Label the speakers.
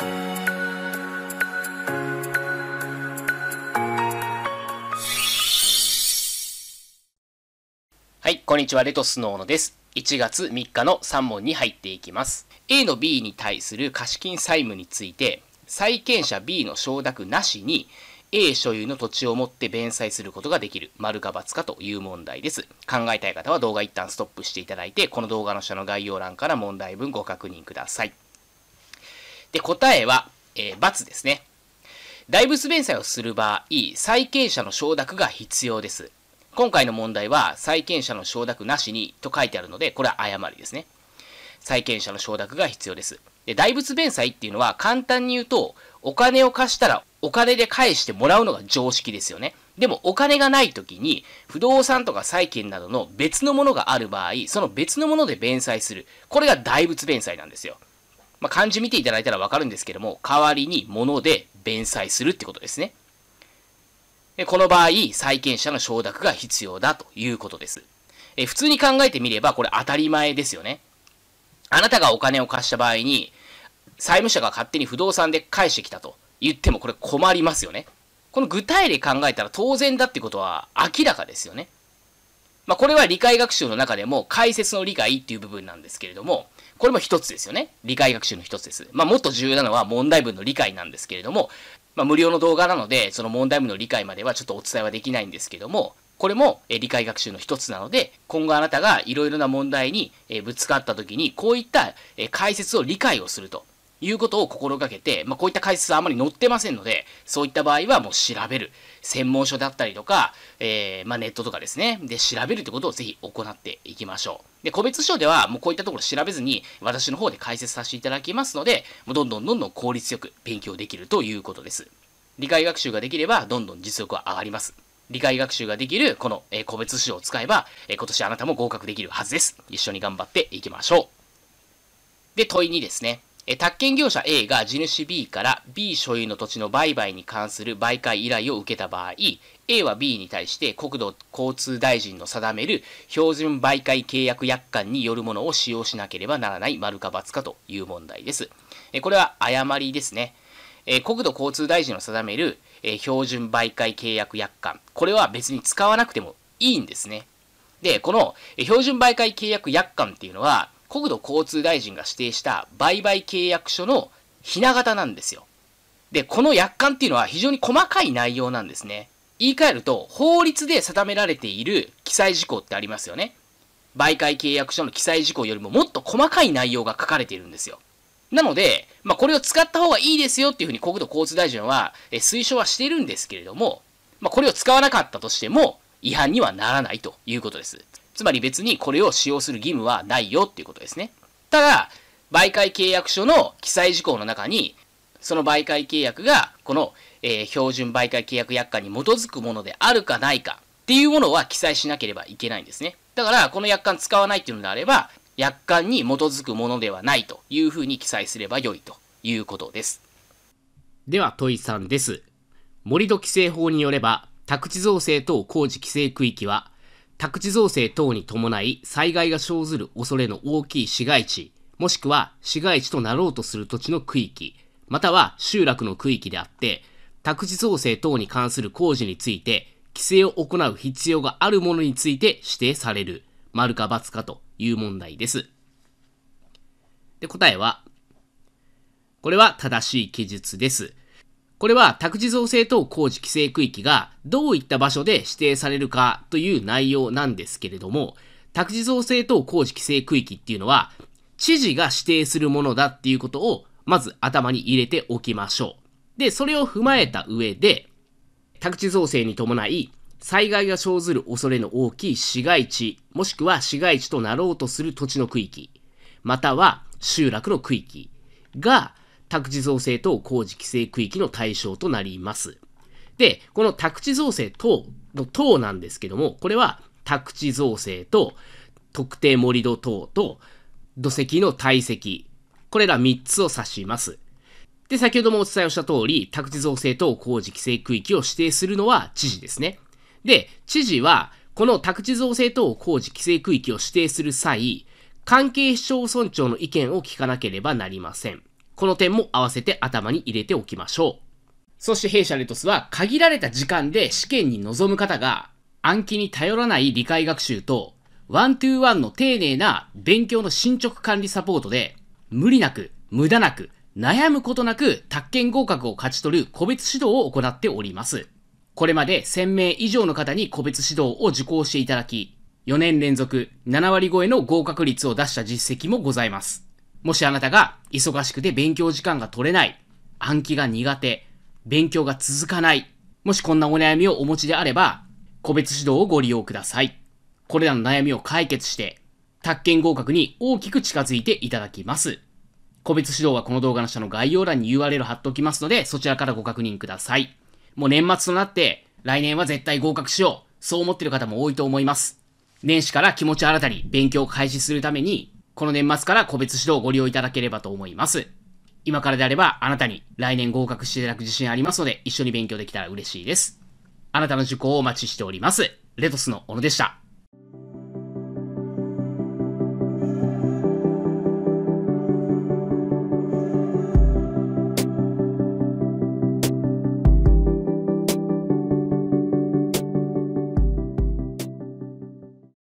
Speaker 1: はい、こんにちは、レトスノーノです。1月3日の3問に入っていきます。A の B に対する貸金債務について、債権者 B の承諾なしに A 所有の土地を持って弁済することができる、丸か×かという問題です。考えたい方は動画一旦ストップしていただいて、この動画の下の概要欄から問題文ご確認ください。で、答えは、えー、×ですね。大仏弁済をする場合、債権者の承諾が必要です。今回の問題は、債権者の承諾なしにと書いてあるので、これは誤りですね。債権者の承諾が必要です。で、大仏弁済っていうのは、簡単に言うと、お金を貸したらお金で返してもらうのが常識ですよね。でもお金がない時に不動産とか債権などの別のものがある場合、その別のもので弁済する。これが大仏弁済なんですよ。まあ、漢字見ていただいたらわかるんですけども、代わりに物で弁済するってことですね。でこの場合、債権者の承諾が必要だということです。え普通に考えてみれば、これ当たり前ですよね。あなたがお金を貸した場合に、債務者が勝手に不動産で返してきたと言ってもこれ困りますよね。この具体例考えたら当然だってことは明らかですよね。まあ、これは理解学習の中でも解説の理解っていう部分なんですけれども、これも一つですよね。理解学習の一つです。まあ、もっと重要なのは問題文の理解なんですけれども、まあ、無料の動画なので、その問題文の理解まではちょっとお伝えはできないんですけども、これも理解学習の一つなので、今後あなたがいろいろな問題にぶつかった時に、こういった解説を理解をすると。いうことを心がけて、まあ、こういった解説はあまり載ってませんので、そういった場合はもう調べる。専門書だったりとか、えー、まあ、ネットとかですね。で、調べるってことをぜひ行っていきましょう。で、個別書ではもうこういったところ調べずに、私の方で解説させていただきますので、もうどんどんどんどん効率よく勉強できるということです。理解学習ができれば、どんどん実力は上がります。理解学習ができる、この、えー、個別指を使えば、えー、今年あなたも合格できるはずです。一緒に頑張っていきましょう。で、問いにですね。え宅建業者 A が地主 B から B 所有の土地の売買に関する売買依頼を受けた場合 A は B に対して国土交通大臣の定める標準媒介契約約款によるものを使用しなければならない丸か×かという問題です。えこれは誤りですね。え国土交通大臣の定める、え標準媒介契約約款。これは別に使わなくてもいいんですね。で、この標準媒介契約約款っていうのは、国土交通大臣が指定した売買契約書のひな形なんですよ。で、この約款っていうのは非常に細かい内容なんですね。言い換えると、法律で定められている記載事項ってありますよね。媒介契約書の記載事項よりももっと細かい内容が書かれているんですよ。なので、まあ、これを使った方がいいですよっていうふうに国土交通大臣は推奨はしてるんですけれども、まあ、これを使わなかったとしても違反にはならないということです。つまり別にこれを使用する義務はないよっていうことですね。ただ、媒介契約書の記載事項の中に、その媒介契約が、この、えー、標準媒介契約約款に基づくものであるかないかっていうものは記載しなければいけないんですね。だから、この約款使わないっていうのであれば、約款に基づくものではないというふうに記載すればよいということです。では、問いさんです。盛土規制法によれば、宅地造成等工事規制区域は、宅地造成等に伴い災害が生ずる恐れの大きい市街地、もしくは市街地となろうとする土地の区域、または集落の区域であって、宅地造成等に関する工事について、規制を行う必要があるものについて指定される、丸か×かという問題です。で、答えは、これは正しい記述です。これは宅地造成等工事規制区域がどういった場所で指定されるかという内容なんですけれども、宅地造成等工事規制区域っていうのは、知事が指定するものだっていうことを、まず頭に入れておきましょう。で、それを踏まえた上で、宅地造成に伴い、災害が生ずる恐れの大きい市街地、もしくは市街地となろうとする土地の区域、または集落の区域が、宅地造成等工事規制区域の対象となります。で、この宅地造成等の等なんですけども、これは宅地造成と特定盛土等と土石の堆積、これら3つを指します。で、先ほどもお伝えをした通り、宅地造成等工事規制区域を指定するのは知事ですね。で、知事は、この宅地造成等工事規制区域を指定する際、関係市町村長の意見を聞かなければなりません。この点も合わせて頭に入れておきましょう。そして弊社レトスは限られた時間で試験に臨む方が暗記に頼らない理解学習とワントゥーワンの丁寧な勉強の進捗管理サポートで無理なく無駄なく悩むことなく宅建合格を勝ち取る個別指導を行っております。これまで1000名以上の方に個別指導を受講していただき、4年連続7割超えの合格率を出した実績もございます。もしあなたが忙しくて勉強時間が取れない、暗記が苦手、勉強が続かない、もしこんなお悩みをお持ちであれば、個別指導をご利用ください。これらの悩みを解決して、宅建合格に大きく近づいていただきます。個別指導はこの動画の下の概要欄に URL 貼っておきますので、そちらからご確認ください。もう年末となって、来年は絶対合格しよう。そう思ってる方も多いと思います。年始から気持ち新たに勉強を開始するために、この年末から個別指導をご利用いただければと思います。今からであれば、あなたに来年合格していただく自信ありますので、一緒に勉強できたら嬉しいです。あなたの受講をお待ちしております。レトスの小野でした。